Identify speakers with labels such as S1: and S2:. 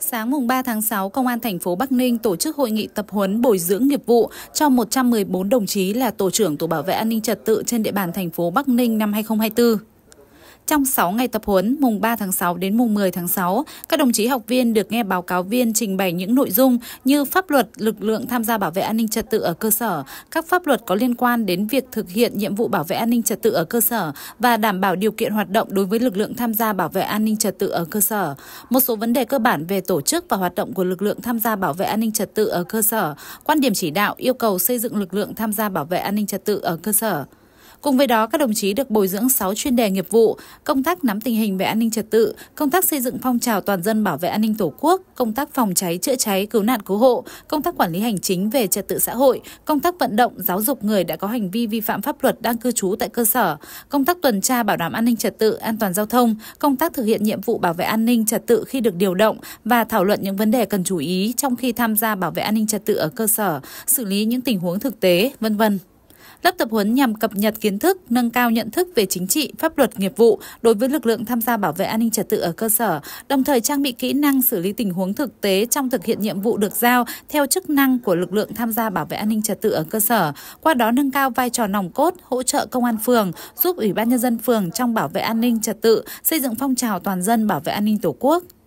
S1: Sáng
S2: mùng 3 tháng 6, Công an thành phố Bắc Ninh tổ chức hội nghị tập huấn bồi dưỡng nghiệp vụ cho 114 đồng chí là tổ trưởng tổ bảo vệ an ninh trật tự trên địa bàn thành phố Bắc Ninh năm 2024. Trong 6 ngày tập huấn mùng 3 tháng 6 đến mùng 10 tháng 6, các đồng chí học viên được nghe báo cáo viên trình bày những nội dung như pháp luật lực lượng tham gia bảo vệ an ninh trật tự ở cơ sở, các pháp luật có liên quan đến việc thực hiện nhiệm vụ bảo vệ an ninh trật tự ở cơ sở và đảm bảo điều kiện hoạt động đối với lực lượng tham gia bảo vệ an ninh trật tự ở cơ sở, một số vấn đề cơ bản về tổ chức và hoạt động của lực lượng tham gia bảo vệ an ninh trật tự ở cơ sở, quan điểm chỉ đạo yêu cầu xây dựng lực lượng tham gia bảo vệ an ninh trật tự ở cơ sở. Cùng với đó, các đồng chí được bồi dưỡng 6 chuyên đề nghiệp vụ, công tác nắm tình hình về an ninh trật tự, công tác xây dựng phong trào toàn dân bảo vệ an ninh Tổ quốc, công tác phòng cháy chữa cháy, cứu nạn cứu hộ, công tác quản lý hành chính về trật tự xã hội, công tác vận động giáo dục người đã có hành vi vi phạm pháp luật đang cư trú tại cơ sở, công tác tuần tra bảo đảm an ninh trật tự, an toàn giao thông, công tác thực hiện nhiệm vụ bảo vệ an ninh trật tự khi được điều động và thảo luận những vấn đề cần chú ý trong khi tham gia bảo vệ an ninh trật tự ở cơ sở, xử lý những tình huống thực tế, vân vân. Lớp tập huấn nhằm cập nhật kiến thức, nâng cao nhận thức về chính trị, pháp luật, nghiệp vụ đối với lực lượng tham gia bảo vệ an ninh trật tự ở cơ sở, đồng thời trang bị kỹ năng xử lý tình huống thực tế trong thực hiện nhiệm vụ được giao theo chức năng của lực lượng tham gia bảo vệ an ninh trật tự ở cơ sở, qua đó nâng cao vai trò nòng cốt, hỗ trợ công an phường, giúp Ủy ban nhân dân phường trong bảo vệ an ninh trật tự, xây dựng phong trào toàn dân bảo vệ an ninh Tổ quốc.